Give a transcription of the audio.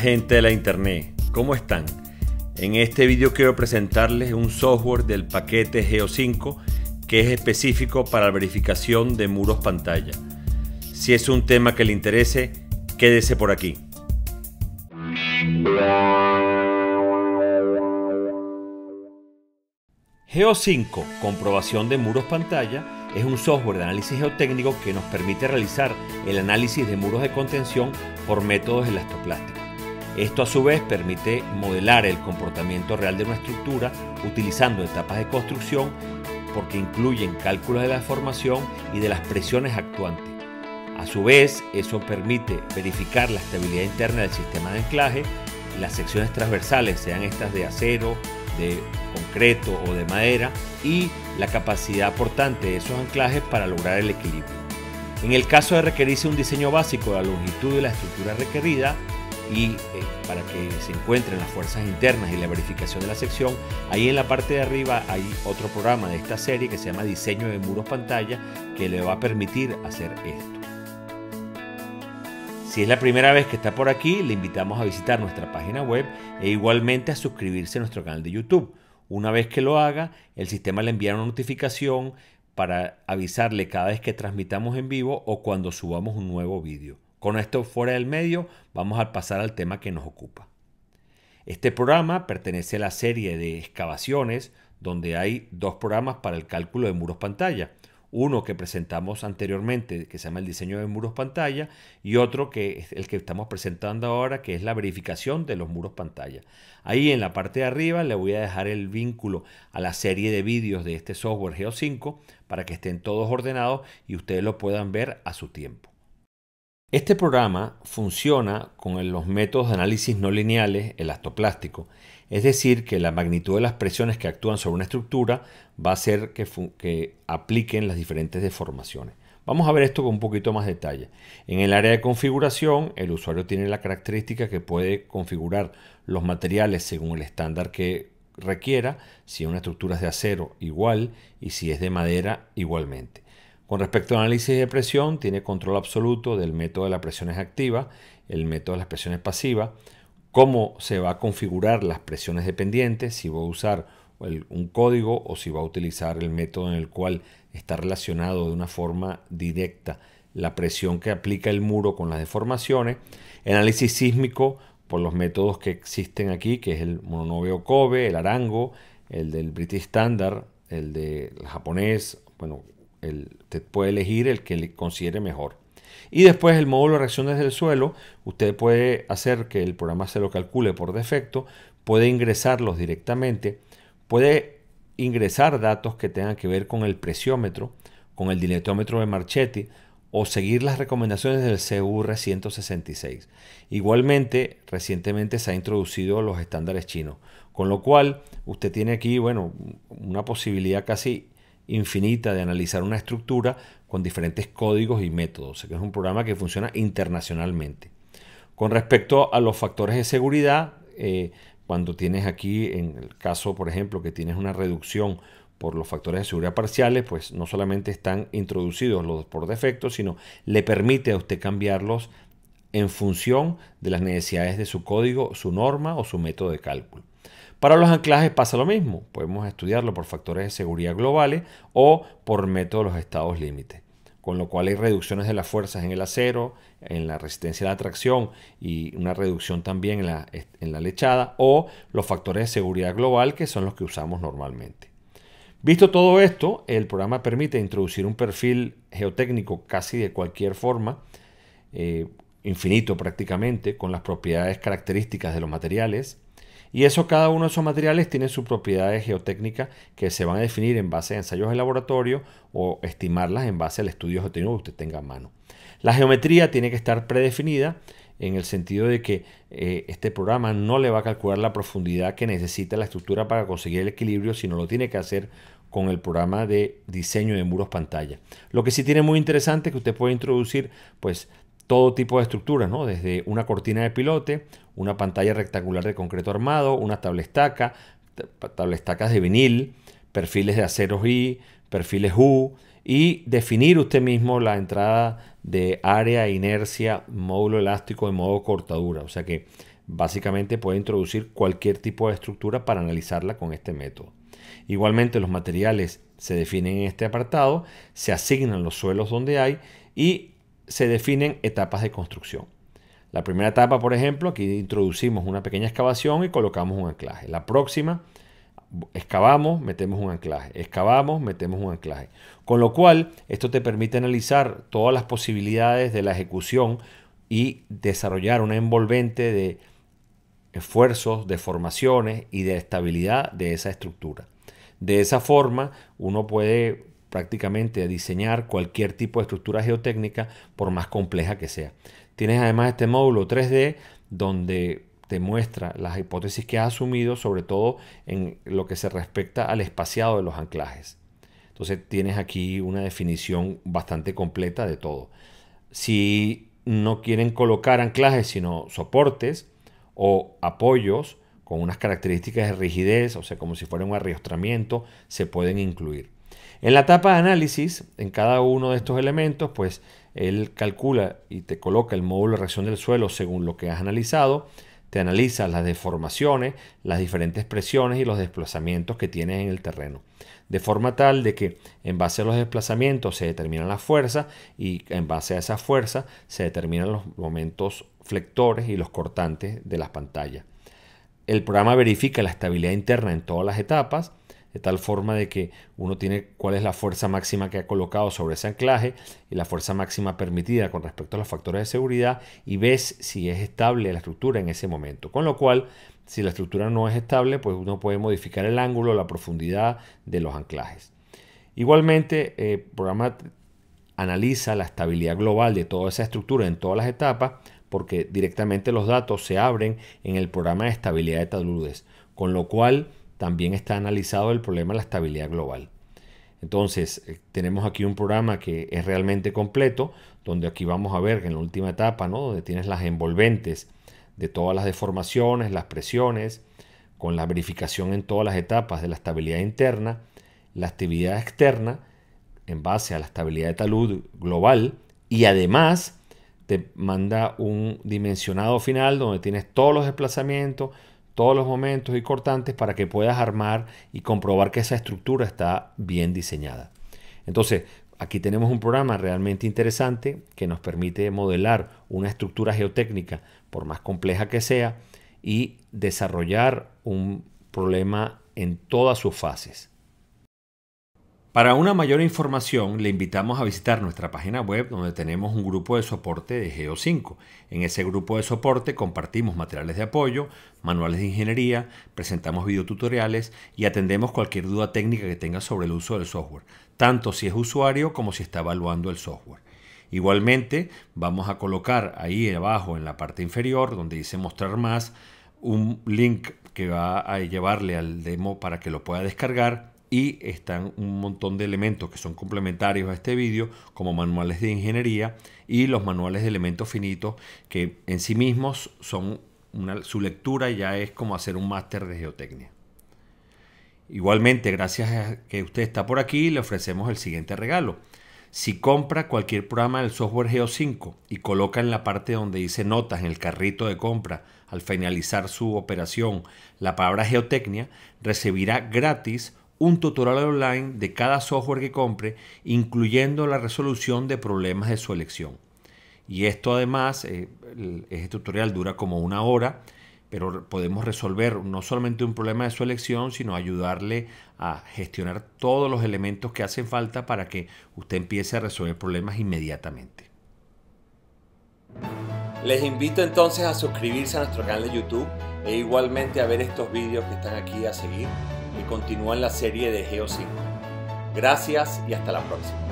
gente de la internet, ¿cómo están? En este video quiero presentarles un software del paquete Geo5 que es específico para la verificación de muros pantalla. Si es un tema que le interese, quédese por aquí. Geo5, comprobación de muros pantalla, es un software de análisis geotécnico que nos permite realizar el análisis de muros de contención por métodos elastoplásticos. Esto a su vez permite modelar el comportamiento real de una estructura utilizando etapas de construcción porque incluyen cálculos de la formación y de las presiones actuantes. A su vez, eso permite verificar la estabilidad interna del sistema de anclaje las secciones transversales, sean estas de acero, de concreto o de madera, y la capacidad aportante de esos anclajes para lograr el equilibrio. En el caso de requerirse un diseño básico de la longitud de la estructura requerida, y eh, para que se encuentren las fuerzas internas y la verificación de la sección, ahí en la parte de arriba hay otro programa de esta serie que se llama Diseño de Muros Pantalla que le va a permitir hacer esto. Si es la primera vez que está por aquí, le invitamos a visitar nuestra página web e igualmente a suscribirse a nuestro canal de YouTube. Una vez que lo haga, el sistema le enviará una notificación para avisarle cada vez que transmitamos en vivo o cuando subamos un nuevo vídeo. Con esto fuera del medio, vamos a pasar al tema que nos ocupa. Este programa pertenece a la serie de excavaciones donde hay dos programas para el cálculo de muros pantalla. Uno que presentamos anteriormente, que se llama el diseño de muros pantalla, y otro que es el que estamos presentando ahora, que es la verificación de los muros pantalla. Ahí en la parte de arriba le voy a dejar el vínculo a la serie de vídeos de este software Geo5 para que estén todos ordenados y ustedes lo puedan ver a su tiempo. Este programa funciona con los métodos de análisis no lineales elastoplástico, es decir, que la magnitud de las presiones que actúan sobre una estructura va a hacer que, que, apliquen las diferentes deformaciones. Vamos a ver esto con un poquito más detalle. En el área de configuración, el usuario tiene la característica que puede configurar los materiales según el estándar que requiera, si una estructura es de acero igual y si es de madera igualmente. Con respecto al análisis de presión, tiene control absoluto del método de las presiones activas, el método de las presiones pasivas, cómo se va a configurar las presiones dependientes, si va a usar un código o si va a utilizar el método en el cual está relacionado de una forma directa la presión que aplica el muro con las deformaciones, análisis sísmico por los métodos que existen aquí, que es el mononoveo Kobe, el arango, el del British Standard, el del japonés, bueno, usted puede elegir el que le considere mejor. Y después el módulo de reacciones del suelo, usted puede hacer que el programa se lo calcule por defecto, puede ingresarlos directamente, puede ingresar datos que tengan que ver con el presiómetro, con el diletómetro de Marchetti o seguir las recomendaciones del CUR 166. Igualmente, recientemente se han introducido los estándares chinos, con lo cual usted tiene aquí, bueno, una posibilidad casi infinita de analizar una estructura con diferentes códigos y métodos. que Es un programa que funciona internacionalmente. Con respecto a los factores de seguridad, eh, cuando tienes aquí, en el caso, por ejemplo, que tienes una reducción por los factores de seguridad parciales, pues no solamente están introducidos los por defecto, sino le permite a usted cambiarlos en función de las necesidades de su código, su norma o su método de cálculo. Para los anclajes pasa lo mismo, podemos estudiarlo por factores de seguridad globales o por método de los estados límites, con lo cual hay reducciones de las fuerzas en el acero, en la resistencia a la tracción y una reducción también en la, lechada o los factores de seguridad global que son los que usamos normalmente. Visto todo esto, el programa permite introducir un perfil geotécnico casi de cualquier forma, eh, infinito prácticamente, con las propiedades características de los materiales, y eso, cada uno de esos materiales tiene sus propiedades geotécnicas que se van a definir en base a ensayos de laboratorio o estimarlas en base al estudio geotécnico que usted tenga en mano. La geometría tiene que estar predefinida en el sentido de que eh, este programa no le va a calcular la profundidad que necesita la estructura para conseguir el equilibrio, sino lo tiene que hacer con el programa de diseño de muros pantalla. Lo que sí tiene muy interesante es que usted puede introducir pues todo tipo de estructuras, ¿no? desde una cortina de pilote, una pantalla rectangular de concreto armado, una tabla estacas de vinil, perfiles de aceros I, perfiles U, y definir usted mismo la entrada de área, inercia, módulo elástico de modo cortadura. O sea que básicamente puede introducir cualquier tipo de estructura para analizarla con este método. Igualmente los materiales se definen en este apartado, se asignan los suelos donde hay y se definen etapas de construcción. La primera etapa, por ejemplo, aquí introducimos una pequeña excavación y colocamos un anclaje. La próxima, excavamos, metemos un anclaje, excavamos, metemos un anclaje. Con lo cual, esto te permite analizar todas las posibilidades de la ejecución y desarrollar una envolvente de esfuerzos, de formaciones y de estabilidad de esa estructura. De esa forma, uno puede prácticamente a diseñar cualquier tipo de estructura geotécnica, por más compleja que sea. Tienes además este módulo 3D donde te muestra las hipótesis que has asumido, sobre todo en lo que se respecta al espaciado de los anclajes. Entonces tienes aquí una definición bastante completa de todo. Si no quieren colocar anclajes, sino soportes o apoyos con unas características de rigidez, o sea, como si fuera un arriostramiento, se pueden incluir. En la etapa de análisis, en cada uno de estos elementos, pues él calcula y te coloca el módulo de reacción del suelo según lo que has analizado, te analiza las deformaciones, las diferentes presiones y los desplazamientos que tienes en el terreno. De forma tal de que en base a los desplazamientos se determinan la fuerza y en base a esa fuerza se determinan los momentos flectores y los cortantes de las pantallas. El programa verifica la estabilidad interna en todas las etapas de tal forma de que uno tiene cuál es la fuerza máxima que ha colocado sobre ese anclaje y la fuerza máxima permitida con respecto a los factores de seguridad y ves si es estable la estructura en ese momento. Con lo cual, si la estructura no es estable, pues uno puede modificar el ángulo, la profundidad de los anclajes. Igualmente, eh, el programa analiza la estabilidad global de toda esa estructura en todas las etapas porque directamente los datos se abren en el programa de estabilidad de taludes, con lo cual también está analizado el problema de la estabilidad global. Entonces, eh, tenemos aquí un programa que es realmente completo, donde aquí vamos a ver que en la última etapa, ¿no? donde tienes las envolventes de todas las deformaciones, las presiones, con la verificación en todas las etapas de la estabilidad interna, la actividad externa, en base a la estabilidad de talud global, y además te manda un dimensionado final donde tienes todos los desplazamientos, todos los momentos y cortantes para que puedas armar y comprobar que esa estructura está bien diseñada. Entonces, aquí tenemos un programa realmente interesante que nos permite modelar una estructura geotécnica, por más compleja que sea, y desarrollar un problema en todas sus fases. Para una mayor información, le invitamos a visitar nuestra página web donde tenemos un grupo de soporte de Geo5. En ese grupo de soporte compartimos materiales de apoyo, manuales de ingeniería, presentamos videotutoriales y atendemos cualquier duda técnica que tenga sobre el uso del software, tanto si es usuario como si está evaluando el software. Igualmente, vamos a colocar ahí abajo en la parte inferior donde dice mostrar más un link que va a llevarle al demo para que lo pueda descargar y están un montón de elementos que son complementarios a este vídeo, como manuales de ingeniería y los manuales de elementos finitos, que en sí mismos son una, su lectura ya es como hacer un máster de geotecnia. Igualmente, gracias a que usted está por aquí, le ofrecemos el siguiente regalo. Si compra cualquier programa del software Geo5 y coloca en la parte donde dice notas en el carrito de compra al finalizar su operación la palabra geotecnia, recibirá gratis un tutorial online de cada software que compre, incluyendo la resolución de problemas de su elección. Y esto además, eh, este tutorial dura como una hora, pero podemos resolver no solamente un problema de su elección, sino ayudarle a gestionar todos los elementos que hacen falta para que usted empiece a resolver problemas inmediatamente. Les invito entonces a suscribirse a nuestro canal de YouTube e igualmente a ver estos vídeos que están aquí a seguir y continúa en la serie de Geo 5. Gracias y hasta la próxima.